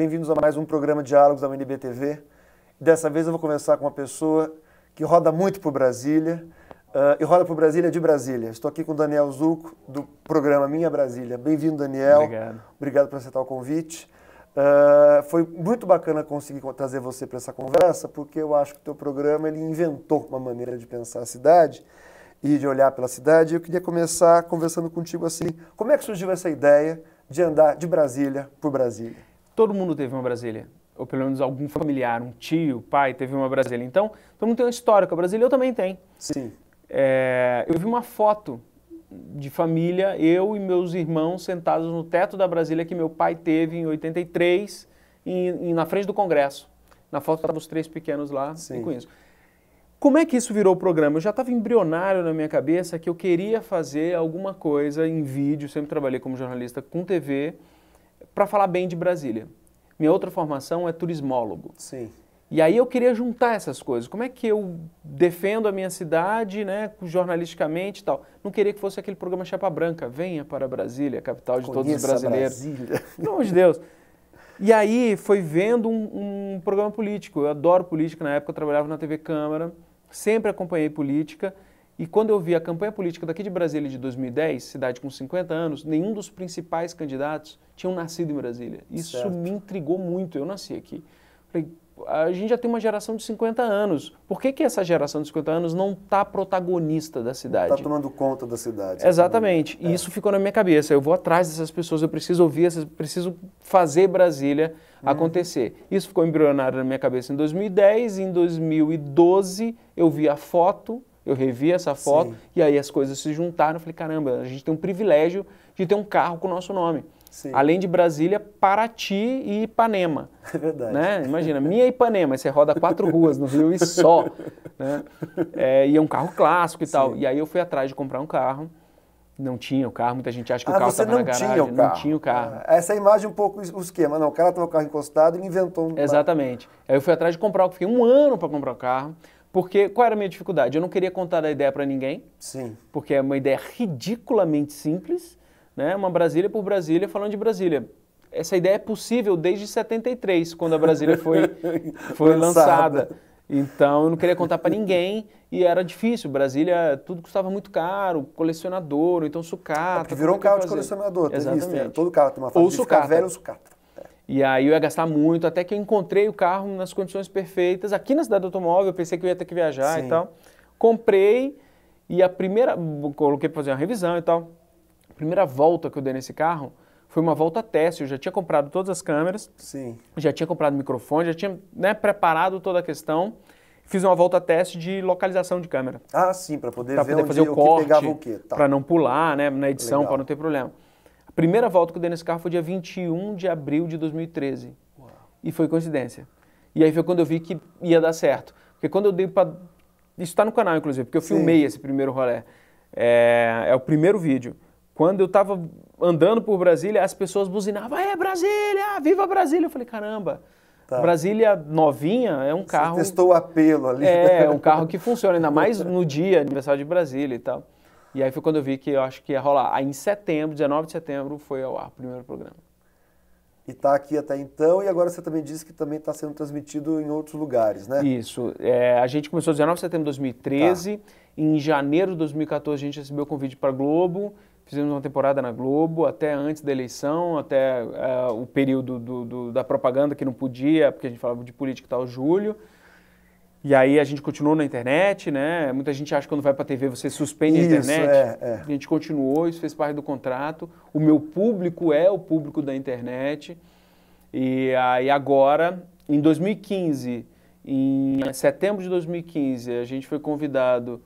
Bem-vindos a mais um programa Diálogos da UNB TV. Dessa vez eu vou conversar com uma pessoa que roda muito por Brasília uh, e roda por Brasília de Brasília. Estou aqui com o Daniel Zuco, do programa Minha Brasília. Bem-vindo, Daniel. Obrigado. Obrigado por aceitar o convite. Uh, foi muito bacana conseguir trazer você para essa conversa, porque eu acho que o teu programa ele inventou uma maneira de pensar a cidade e de olhar pela cidade. Eu queria começar conversando contigo assim, como é que surgiu essa ideia de andar de Brasília por Brasília? todo mundo teve uma Brasília. Ou pelo menos algum familiar, um tio, pai, teve uma Brasília. Então, todo mundo tem uma história com a Brasília, eu também tenho. Sim. É, eu vi uma foto de família, eu e meus irmãos sentados no teto da Brasília que meu pai teve em 83, em, em, na frente do Congresso. Na foto estavam os três pequenos lá Sim. com isso. Como é que isso virou o programa? Eu já estava embrionário na minha cabeça que eu queria fazer alguma coisa em vídeo, sempre trabalhei como jornalista com TV, para falar bem de Brasília. Minha outra formação é turismólogo. Sim. E aí eu queria juntar essas coisas. Como é que eu defendo a minha cidade, né, jornalisticamente e tal? Não queria que fosse aquele programa Chapa Branca, venha para Brasília, capital de Conheça todos os brasileiros. Brasília. Pelo amor de Deus. E aí foi vendo um, um programa político. Eu adoro política. Na época eu trabalhava na TV Câmara, sempre acompanhei política. E quando eu vi a campanha política daqui de Brasília de 2010, cidade com 50 anos, nenhum dos principais candidatos tinham nascido em Brasília. Isso certo. me intrigou muito. Eu nasci aqui. Falei, a gente já tem uma geração de 50 anos. Por que, que essa geração de 50 anos não está protagonista da cidade? Está tomando conta da cidade. Exatamente. É. E isso ficou na minha cabeça. Eu vou atrás dessas pessoas, eu preciso ouvir, essas. preciso fazer Brasília uhum. acontecer. Isso ficou embrionário na minha cabeça em 2010. Em 2012, eu vi a foto eu revi essa foto Sim. e aí as coisas se juntaram. Eu falei, caramba, a gente tem um privilégio de ter um carro com o nosso nome. Sim. Além de Brasília, Paraty e Ipanema. É verdade. Né? Imagina, minha Ipanema, você roda quatro ruas no Rio e só. Né? É, e é um carro clássico e Sim. tal. E aí eu fui atrás de comprar um carro. Não tinha o carro, muita gente acha que ah, o carro estava na garagem. Tinha não tinha o carro. Ah, essa imagem é um pouco o esquema. Não, o cara estava o carro encostado e inventou um. Exatamente. Aí eu fui atrás de comprar, fiquei um ano para comprar o carro. Porque qual era a minha dificuldade? Eu não queria contar a ideia para ninguém. Sim. Porque é uma ideia ridiculamente simples, né? Uma Brasília por Brasília falando de Brasília. Essa ideia é possível desde 73, quando a Brasília foi, foi lançada. lançada. Então eu não queria contar para ninguém e era difícil. Brasília, tudo custava muito caro, colecionador, então sucata. É virou um carro de colecionador, tem Exatamente. Isso, né? Todo carro tem uma fábrica ou sucata. velho ou sucata. E aí eu ia gastar muito, até que eu encontrei o carro nas condições perfeitas, aqui na cidade do automóvel, eu pensei que eu ia ter que viajar Sim. e tal. Comprei e a primeira, coloquei para fazer uma revisão e tal. A primeira volta que eu dei nesse carro foi uma volta teste, eu já tinha comprado todas as câmeras. Sim. Já tinha comprado microfone, já tinha, né, preparado toda a questão fiz uma volta teste de localização de câmera. Ah, sim, para poder pra ver poder fazer o, corte, o que pegava o quê. Tá. Para não pular, né, na edição, para não ter problema. A primeira volta que eu dei nesse carro foi dia 21 de abril de 2013. Uau. E foi coincidência. E aí foi quando eu vi que ia dar certo. Porque quando eu dei para. Isso está no canal, inclusive, porque eu Sim. filmei esse primeiro rolê. É, é o primeiro vídeo. Quando eu estava andando por Brasília, as pessoas buzinavam: é Brasília, viva Brasília! Eu falei: caramba. Tá. Brasília novinha é um Você carro. testou o apelo ali. É, é um carro que funciona, ainda mais no dia, aniversário de Brasília e tal. E aí foi quando eu vi que eu acho que ia rolar. Aí em setembro, 19 de setembro, foi ao ar o primeiro programa. E está aqui até então, e agora você também disse que também está sendo transmitido em outros lugares, né? Isso. É, a gente começou 19 de setembro de 2013. Tá. Em janeiro de 2014, a gente recebeu o convite para Globo. Fizemos uma temporada na Globo, até antes da eleição, até uh, o período do, do, da propaganda que não podia, porque a gente falava de política e tal, julho. E aí a gente continuou na internet, né? Muita gente acha que quando vai para a TV você suspende isso, a internet. É, é. A gente continuou, isso fez parte do contrato. O meu público é o público da internet. E aí agora, em 2015, em setembro de 2015, a gente foi convidado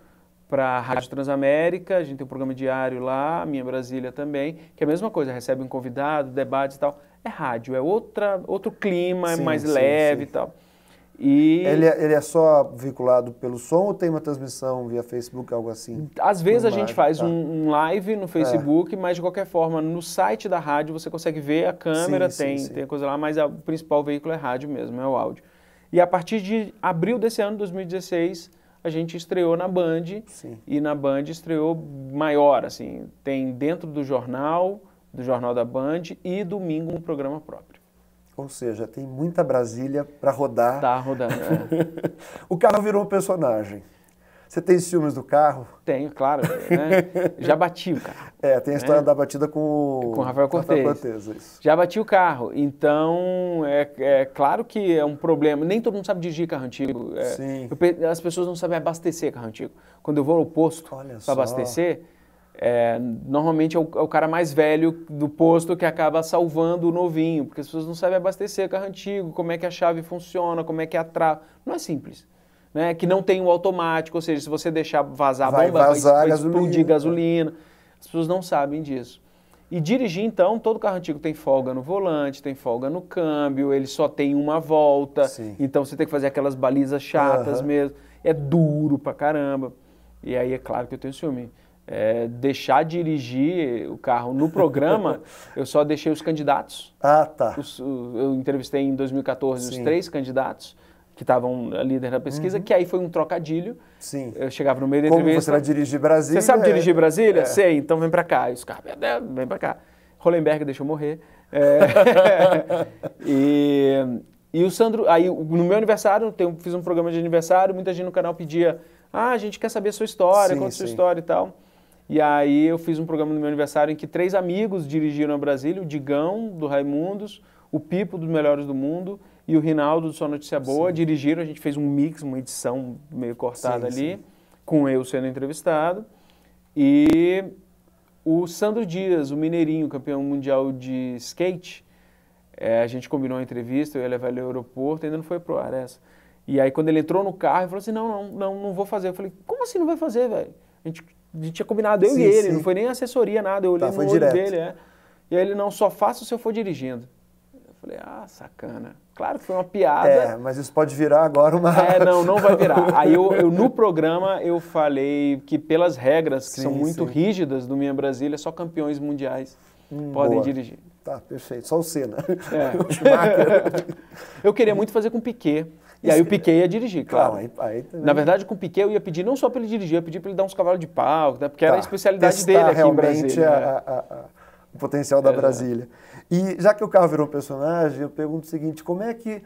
para a Rádio Transamérica, a gente tem um programa diário lá, Minha Brasília também, que é a mesma coisa, recebe um convidado, debate e tal. É rádio, é outra, outro clima, é sim, é mais sim, leve sim. e tal. E... Ele, é, ele é só vinculado pelo som ou tem uma transmissão via Facebook, algo assim? Às vezes a gente live, faz tá. um, um, live no Facebook, é. mas de qualquer forma, no site da rádio você consegue ver a câmera, sim, tem, sim, sim. tem coisa lá, mas a, o principal veículo é rádio mesmo, é o áudio. E a partir de abril desse ano, 2016, a gente estreou na Band e na Band estreou maior, assim, tem dentro do jornal, do jornal da Band e domingo um programa próprio. Ou seja, tem muita Brasília para rodar. Tá rodando. É. o carro virou um personagem. Você tem ciúmes do carro? Tenho, claro. Né? Já bati o carro. É, tem a história né? da batida com, com o Rafael Cortez. Rafael é isso. Já bati o carro. Então, é, é, claro que é um problema. Nem todo mundo sabe dirigir carro antigo. É, Sim. Eu, as pessoas não sabem abastecer carro antigo. Quando eu vou ao posto para abastecer, é, normalmente é o, é o, cara mais velho do posto que acaba salvando o novinho, porque as pessoas não sabem abastecer carro antigo, como é que a chave funciona, como é que é atrai Não é simples. Né? Que não tem o automático, ou seja, se você deixar vazar vai a bomba, vazar vai, vai explodir gasolina. gasolina. As pessoas não sabem disso. E dirigir, então, todo carro antigo tem folga no volante, tem folga no câmbio, ele só tem uma volta. Sim. Então você tem que fazer aquelas balizas chatas uhum. mesmo. É duro pra caramba. E aí é claro que eu tenho ciúme é, deixar dirigir o carro no programa, eu só deixei os candidatos. Ah, tá. Os, eu entrevistei em 2014 Sim. os três candidatos que estavam líder da pesquisa, uhum. que aí foi um trocadilho. Sim. Eu chegava no meio da entrevista. Como você vai dirigir Brasília? Você sabe é. dirigir Brasília? É. Sei, então vem para cá. E os caras, vem para cá. Hollenberg deixou morrer. É. e, e o Sandro, aí no meu aniversário, eu fiz um programa de aniversário, muita gente no canal pedia, ah, a gente quer saber a sua história, sim, conta a sua história e tal. E aí eu fiz um programa no meu aniversário em que três amigos dirigiram a Brasília, o Digão, do Raimundos, o Pipo, dos Melhores do Mundo, e o Rinaldo, do Só Notícia Boa, sim. dirigiram, a gente fez um mix, uma edição meio cortada sim, ali, sim. com eu sendo entrevistado. E o Sandro Dias, o mineirinho, campeão mundial de skate, é, a gente combinou a entrevista, eu ia levar ele ao aeroporto, ainda não foi pro ar essa. E aí quando ele entrou no carro, ele falou assim, não, não, não, não vou fazer. Eu falei, como assim não vai fazer, velho? A gente a gente tinha combinado eu sim, e ele, sim. não foi nem assessoria, nada. Eu tá, olhei tá, no foi olho direto. dele, é. E aí ele, não, só faço se eu for dirigindo. Eu falei, ah, sacana. Claro que foi uma piada. É, mas isso pode virar agora uma. É, não, não vai virar. Aí eu, eu no programa eu falei que pelas regras que sim, são muito sim. rígidas do Minha Brasília, só campeões mundiais hum, podem boa. dirigir. Tá, perfeito. Só o Senna. É. eu queria muito fazer com o Piquet. E aí o Piquet ia dirigir, claro. aí, aí também... Na verdade, com o Piquet eu ia pedir não só para ele dirigir, eu ia pedir para ele dar uns cavalos de pau, né? porque tá. era a tá. especialidade Testar dele aqui realmente em Brasília. A, né. a, a, o potencial da é, Brasília. É. E já que o carro virou um personagem, eu pergunto o seguinte, como é que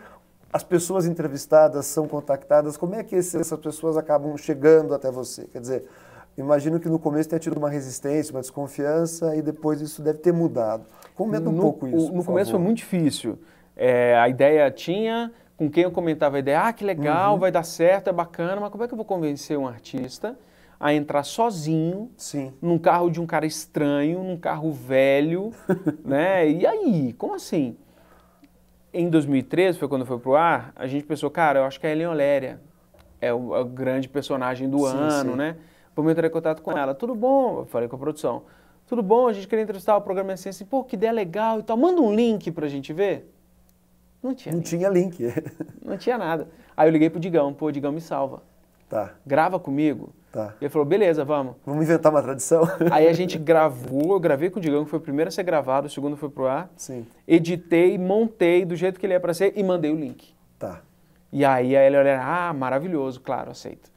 as pessoas entrevistadas são contactadas, como é que essas pessoas acabam chegando até você? Quer dizer, imagino que no começo tenha tido uma resistência, uma desconfiança, e depois isso deve ter mudado. Comenta um no, pouco isso. No começo favor. foi muito difícil. É, a ideia tinha, com quem eu comentava a ideia, ah, que legal, uhum. vai dar certo, é bacana, mas como é que eu vou convencer um artista a entrar sozinho Sim. num carro de um cara estranho, num carro velho, né? E aí, como assim? Em 2013, foi quando foi pro ar, a gente pensou, cara, eu acho que a Helen Oléria é o, o grande personagem do sim, ano, sim. né? Vamos entrar em contato com ela. Tudo bom? Eu falei com a produção. Tudo bom, a gente queria entrevistar o programa Essência. Pô, que ideia legal e tal. Manda um link pra gente ver. Não tinha Não link. tinha link. não tinha nada. Aí eu liguei pro Digão, pô, Digão me salva. Tá. Grava comigo. Tá. Ele falou, beleza, vamos. Vamos inventar uma tradição. Aí a gente gravou, eu gravei com o Digão, que foi o primeiro a ser gravado, o segundo foi pro ar. Sim. Editei, montei do jeito que ele ia pra ser e mandei o link. Tá. E aí, a ele olha, ah, maravilhoso, claro, aceito.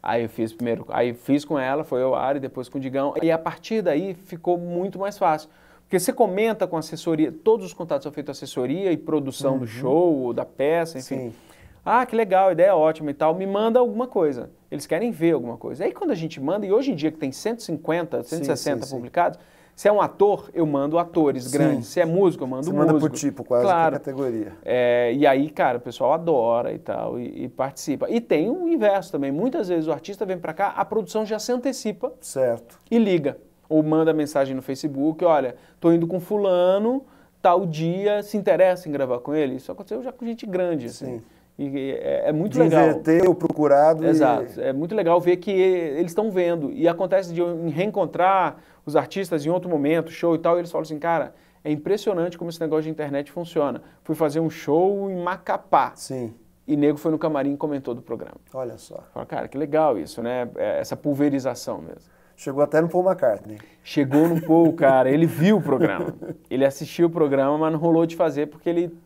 Aí eu fiz primeiro, aí fiz com ela, foi eu, e depois com o Digão. E a partir daí ficou muito mais fácil. Porque você comenta com assessoria, todos os contatos são feitos assessoria e produção uhum. do show, ou da peça, enfim. Sim. Ah, que legal, a ideia é ótima e tal, me manda alguma coisa. Eles querem ver alguma coisa. Aí quando a gente manda, e hoje em dia que tem 150, 160 sim, sim, publicados, se é um ator, eu mando atores grandes. Se é músico, eu mando Você músico. manda por tipo, quase, claro. categoria. É, e aí, cara, o pessoal adora e tal, e, e participa. E tem o inverso também. Muitas vezes o artista vem para cá, a produção já se antecipa. Certo. E liga. Ou manda mensagem no Facebook, olha, tô indo com fulano, tal dia, se interessa em gravar com ele? Isso aconteceu já com gente grande, assim. Sim. E é, é muito de legal. Inverter o procurado. Exato. E... É muito legal ver que eles estão vendo. E acontece de eu reencontrar os artistas em outro momento, show e tal, e eles falam assim, cara, é impressionante como esse negócio de internet funciona. Fui fazer um show em Macapá. Sim. E nego foi no camarim e comentou do programa. Olha só. Fala, cara, que legal isso, né? É, essa pulverização mesmo. Chegou até no Paul McCartney. Chegou no Paul, cara. Ele viu o programa. Ele assistiu o programa, mas não rolou de fazer porque ele,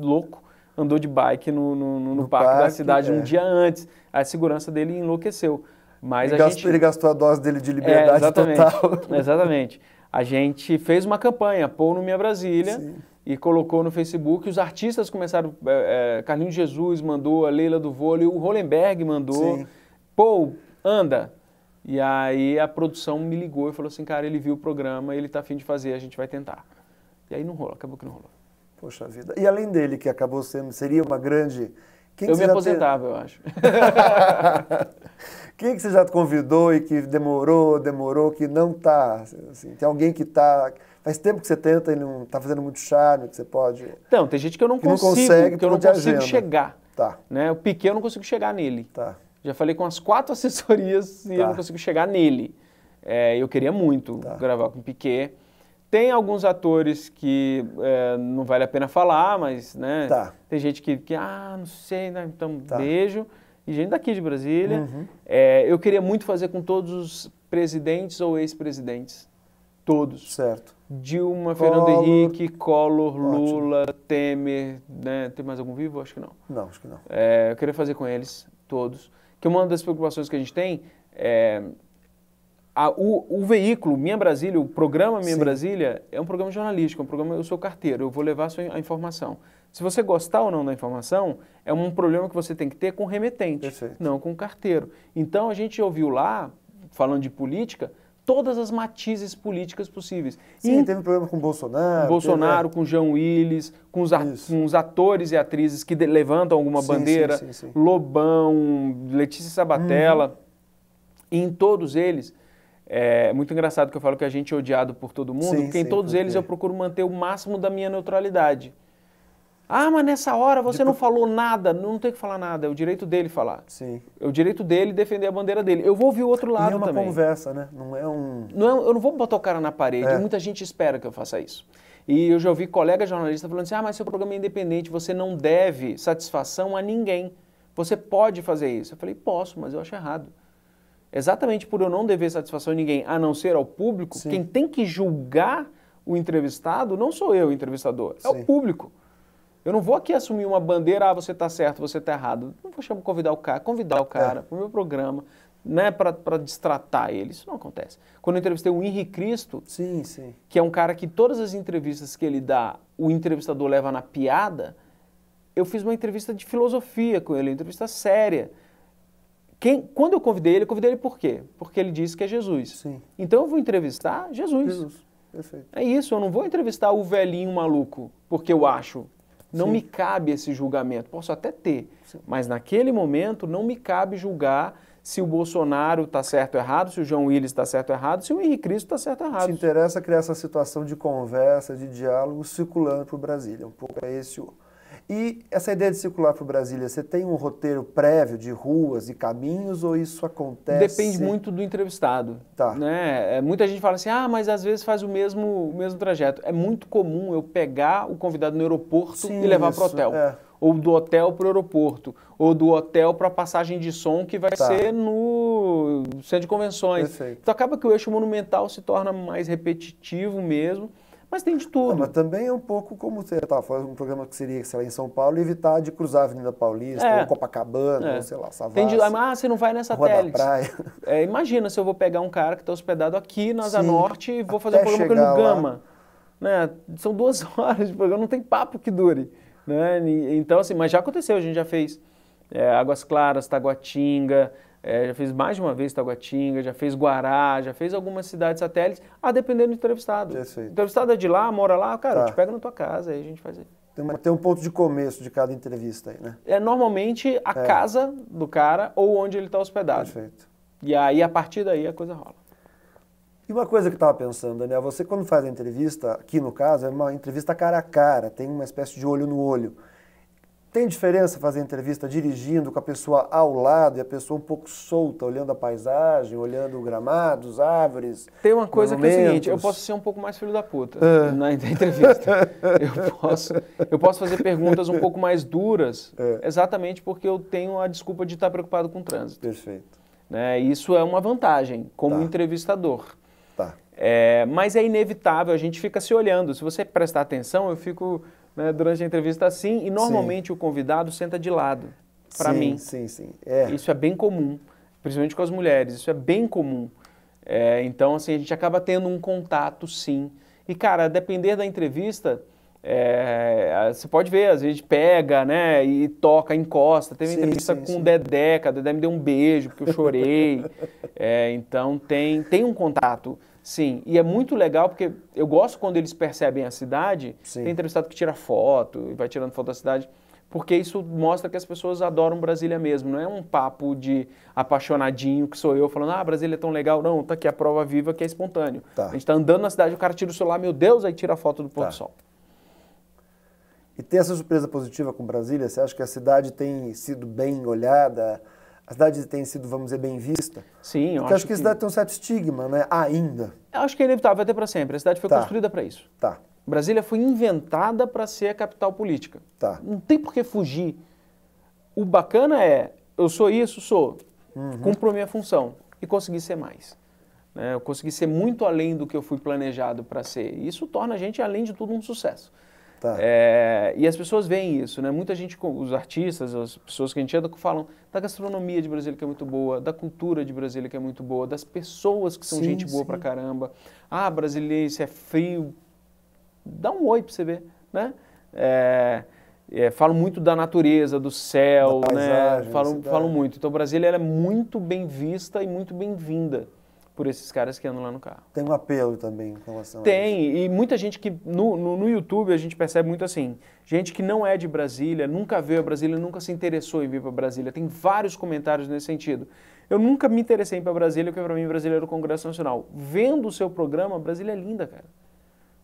louco, andou de bike no, no, no, no parque, parque, da cidade é. um dia antes. A segurança dele enlouqueceu. Mas ele, a gastou, gente... ele gastou a dose dele de é, liberdade é, exatamente, total. Exatamente. A gente fez uma campanha, Paul no Minha Brasília. Sim e colocou no Facebook. Os artistas começaram. É, é, Carlinhos Jesus mandou, a Leila do Vôlei, o Hollenberg mandou. Sim. Pô, anda. E aí a produção me ligou e falou assim, cara, ele viu o programa, ele tá afim de fazer, a gente vai tentar. E aí não rolou, acabou que não rolou. Poxa vida. E além dele, que acabou sendo, seria uma grande... Quem eu me aposentava, ter... eu acho. Quem que você já convidou e que demorou, demorou, que não tá? Assim, tem alguém que tá... Faz tempo que você tenta e não tá fazendo muito charme, que você pode... Então, tem gente que eu não que consigo, não consegue, que eu não consigo agenda. chegar. Tá. Né? O pequeno eu não consigo chegar nele. Tá. Já falei com as quatro assessorias e eu não tá. consigo chegar nele. É, eu queria muito tá. gravar com o Piquet. Tem alguns atores que é, não vale a pena falar, mas né, tá. tem gente que, que, ah, não sei, né, então tá. beijo. E gente daqui de Brasília. Uhum. É, eu queria muito fazer com todos os presidentes ou ex-presidentes. Todos. Certo. Dilma, Collor, Fernando Henrique, Collor, ótimo. Lula, Temer. Né, tem mais algum vivo? Acho que não. Não, acho que não. É, eu queria fazer com eles, todos. Então, uma das preocupações que a gente tem é. A, o, o, veículo Minha Brasília, o programa Minha Sim. Brasília, é um programa jornalístico, é um programa, eu sou carteiro, eu vou levar a, informação. Se você gostar ou não da informação, é um problema que você tem que ter com remetente, Perfeito. não com carteiro. Então a gente ouviu lá, falando de política, todas as matizes políticas possíveis. Sim, e teve um problema com Bolsonaro. Bolsonaro, teve... É. com João Willis, com os, com os, atores e atrizes que levantam alguma sim, bandeira, sim, sim, Lobão, Letícia Sabatella. Uhum. E em todos eles, é muito engraçado que eu falo que a gente é odiado por todo mundo, porque em todos porque... eles eu procuro manter o máximo da minha neutralidade. Ah, mas nessa hora você não falou nada, não tem que falar nada, é o direito dele falar. Sim. É o direito dele defender a bandeira dele. Eu vou ouvir o outro lado também. é uma também. conversa, né? Não é um... Não é, eu não vou botar o cara na parede, é. muita gente espera que eu faça isso. E eu já ouvi colega jornalista falando assim, ah, mas seu programa é independente, você não deve satisfação a ninguém. Você pode fazer isso. Eu falei, posso, mas eu acho errado. Exatamente por eu não dever satisfação a ninguém, a não ser ao público, Sim. quem tem que julgar o entrevistado não sou eu, o entrevistador, Sim. é o público. Eu não vou aqui assumir uma bandeira, ah, você está certo, você está errado. Não vou chamar, convidar o cara, convidar o cara é. para o meu programa, né, para distratar ele. Isso não acontece. Quando eu entrevistei o Henri Cristo, sim, sim. que é um cara que todas as entrevistas que ele dá, o entrevistador leva na piada, eu fiz uma entrevista de filosofia com ele, uma entrevista séria. Quem, quando eu convidei ele, eu convidei ele por quê? Porque ele disse que é Jesus. Sim. Então eu vou entrevistar Jesus. Jesus. Perfeito. É isso, eu não vou entrevistar o velhinho maluco, porque eu acho não Sim. me cabe esse julgamento. Posso até ter, Sim. mas naquele momento não me cabe julgar se o Bolsonaro está certo ou errado, se o João Willis está certo ou errado, se o Henrique Cristo está certo ou errado. Te interessa criar essa situação de conversa, de diálogo circulando para o Brasil. Um pouco é esse o e essa ideia de circular por Brasília, você tem um roteiro prévio de ruas e caminhos ou isso acontece? Depende muito do entrevistado. Tá. Né? É, muita gente fala assim, ah, mas às vezes faz o mesmo, o mesmo trajeto. É muito comum eu pegar o convidado no aeroporto Sim, e levar para o hotel. É. Ou do hotel para o aeroporto, ou do hotel para a passagem de som que vai tá. ser no centro de convenções. Perfeito. Então acaba que o eixo monumental se torna mais repetitivo mesmo. Mas tem de tudo. Não, mas também é um pouco como você estava falando, um programa que seria, sei lá, em São Paulo, evitar de cruzar a Avenida Paulista, é. ou Copacabana, é. ou sei lá, Savassi. Tem de, ah, você não vai nessa Rua Teles. praia. É, imagina se eu vou pegar um cara que está hospedado aqui na Asa Norte e vou fazer um programa com ele no Gama. Né? São duas horas de programa, não tem papo que dure. Né? Então, assim, mas já aconteceu, a gente já fez é, Águas Claras, Taguatinga, é, já fez mais de uma vez Taguatinga, já fez Guará, já fez algumas cidades satélites, a depender do entrevistado. Perfeito. O entrevistado é de lá, mora lá, cara, tá. eu te pega na tua casa, aí a gente faz aí. Tem, tem um ponto de começo de cada entrevista aí, né? É normalmente a é. casa do cara ou onde ele está hospedado. Perfeito. E aí, a partir daí, a coisa rola. E uma coisa que eu estava pensando, Daniel, você quando faz a entrevista, aqui no caso, é uma entrevista cara a cara, tem uma espécie de olho no olho. Tem diferença fazer entrevista dirigindo com a pessoa ao lado e a pessoa um pouco solta, olhando a paisagem, olhando gramados, árvores? Tem uma coisa que é o seguinte: eu posso ser um pouco mais filho da puta é. na entrevista. eu, posso, eu posso fazer perguntas um pouco mais duras, é. exatamente porque eu tenho a desculpa de estar preocupado com o trânsito. Perfeito. Né? Isso é uma vantagem como tá. entrevistador. Tá. É, mas é inevitável, a gente fica se olhando. Se você prestar atenção, eu fico né, durante a entrevista assim, e normalmente sim. o convidado senta de lado, para mim. Sim, sim, é. Isso é bem comum, principalmente com as mulheres, isso é bem comum. É, então, assim, a gente acaba tendo um contato, sim. E, cara, a depender da entrevista, é, você pode ver, às vezes pega, né, e toca, encosta. Teve sim, entrevista sim, com sim. Dedé, a Dedé me deu um beijo porque eu chorei. é, então, tem, tem um contato. Sim, e é muito legal porque eu gosto quando eles percebem a cidade. Sim. Tem entrevistado que tira foto e vai tirando foto da cidade, porque isso mostra que as pessoas adoram Brasília mesmo. Não é um papo de apaixonadinho que sou eu falando, ah, Brasília é tão legal. Não, tá aqui a prova viva que é espontâneo. Tá. A gente está andando na cidade, o cara tira o celular, meu Deus, aí tira a foto do pôr tá. do sol. E tem essa surpresa positiva com Brasília? Você acha que a cidade tem sido bem olhada? a cidade tem sido, vamos dizer, bem vista? Sim, eu Porque acho, acho que a cidade que... tem um certo estigma, né? Ah, ainda. Eu acho que é inevitável, vai ter para sempre. A cidade foi tá. construída para isso. Tá. Brasília foi inventada para ser a capital política. Tá. Não tem por que fugir. O bacana é, eu sou isso, sou. Uhum. Cumpro a minha função e consegui ser mais. Né? Eu consegui ser muito além do que eu fui planejado para ser. Isso torna a gente, além de tudo, um sucesso. Tá. É, e as pessoas veem isso, né? Muita gente, os artistas, as pessoas que a gente anda, falam da gastronomia de Brasília que é muito boa, da cultura de Brasília que é muito boa, das pessoas que são sim, gente boa sim. pra caramba. Ah, brasileiro, é frio. Dá um oi pra você ver, né? É, é, falo muito da natureza, do céu, da né? paisagem, né? Falo, falo muito. Então, Brasília é muito bem vista e muito bem-vinda por esses caras que andam lá no carro. Tem um apelo também em relação Tem, a isso. e muita gente que no, no, no, YouTube a gente percebe muito assim, gente que não é de Brasília, nunca veio a Brasília, nunca se interessou em vir para Brasília. Tem vários comentários nesse sentido. Eu nunca me interessei para Brasília, porque para mim Brasília era o Congresso Nacional. Vendo o seu programa, Brasília é linda, cara.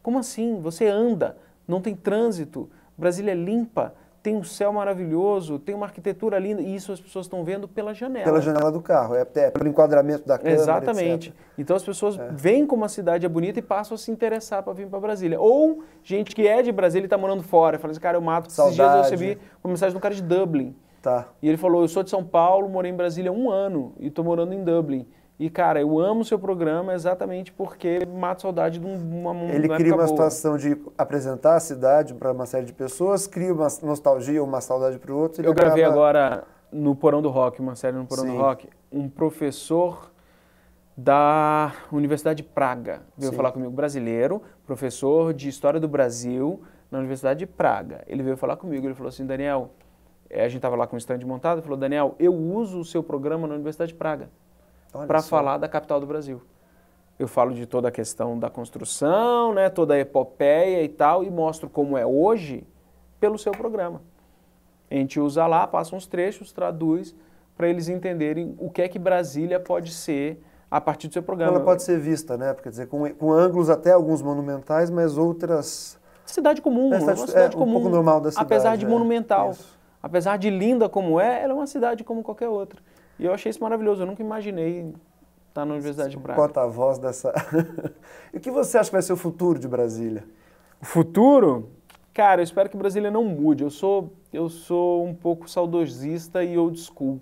Como assim? Você anda, não tem trânsito, Brasília é limpa, tem um céu maravilhoso, tem uma arquitetura linda, e isso as pessoas estão vendo pela janela. Pela janela do carro, é, é pelo enquadramento da câmera, Exatamente. Etc. Então as pessoas é. veem como a cidade é bonita e passam a se interessar para vir para Brasília. Ou gente que é de Brasília e está morando fora, fala assim, cara, eu mato. Saudade. Esses dias eu recebi uma mensagem de um cara de Dublin. Tá. E ele falou, eu sou de São Paulo, morei em Brasília um ano e estou morando em Dublin. E, cara, eu amo seu programa exatamente porque mata saudade de uma música. Ele cria uma boa. situação de apresentar a cidade para uma série de pessoas, cria uma nostalgia, uma saudade para o outro. Eu gravei agora no Porão do Rock, uma série no Porão Sim. do Rock, um professor da Universidade de Praga veio Sim. falar comigo, brasileiro, professor de História do Brasil na Universidade de Praga. Ele veio falar comigo, ele falou assim, Daniel, eh, a gente estava lá com o stand montado, ele falou, Daniel, eu uso o seu programa na Universidade de Praga para falar da capital do Brasil. Eu falo de toda a questão da construção, né, toda a epopeia e tal, e mostro como é hoje pelo seu programa. A gente usa lá, passa uns trechos, traduz, para eles entenderem o que é que Brasília pode ser a partir do seu programa. Ela pode ser vista, né? Quer dizer, com, com ângulos até alguns monumentais, mas outras. Cidade comum, é, é, cidade, é uma cidade é, comum. Um pouco normal da cidade. Apesar de é, monumental. Isso. Apesar de linda como é, ela é uma cidade como qualquer outra. E eu achei isso maravilhoso, eu nunca imaginei estar na Universidade de Braga. a voz dessa. e o que você acha que vai ser o futuro de Brasília? O futuro? Cara, eu espero que Brasília não mude. Eu sou, eu sou um pouco saudosista e old school.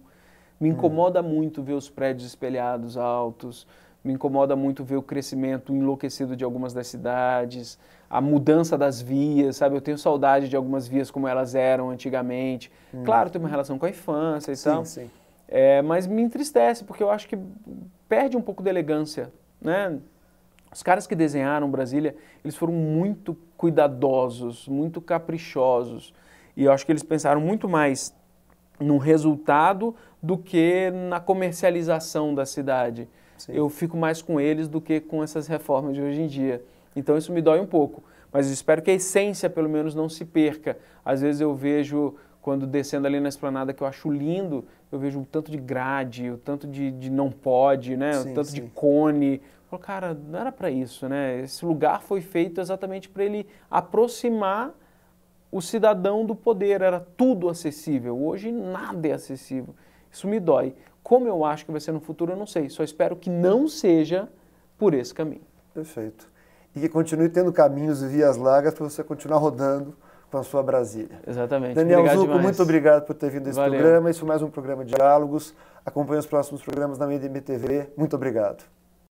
Me hum. incomoda hum. muito ver os prédios espelhados altos, me incomoda muito ver o crescimento enlouquecido de algumas das cidades, a mudança das vias, sabe? Eu tenho saudade de algumas vias como elas eram antigamente. Hum. Claro, tem uma relação com a infância e sim, tal. Sim. É, mas me entristece, porque eu acho que perde um pouco de elegância, né? Os caras que desenharam Brasília, eles foram muito cuidadosos, muito caprichosos. E eu acho que eles pensaram muito mais no resultado do que na comercialização da cidade. Sim. Eu fico mais com eles do que com essas reformas de hoje em dia. Então isso me dói um pouco. Mas espero que a essência, pelo menos, não se perca. Às vezes eu vejo quando descendo ali na esplanada que eu acho lindo, eu vejo o tanto de grade, o tanto de, de não pode, né? Sim, o tanto sim. de cone. Eu falo, cara, não era para isso, né? Esse lugar foi feito exatamente para ele aproximar o cidadão do poder. Era tudo acessível. Hoje nada é acessível. Isso me dói. Como eu acho que vai ser no futuro, eu não sei. Só espero que não seja por esse caminho. Perfeito. E que continue tendo caminhos e vias largas para você continuar rodando passou a Brasília. Exatamente. Daniel obrigado Zucco, demais. muito obrigado por ter vindo a esse Valeu. programa. Isso foi é mais um programa de Diálogos. Acompanhe os próximos programas na TV. Muito obrigado.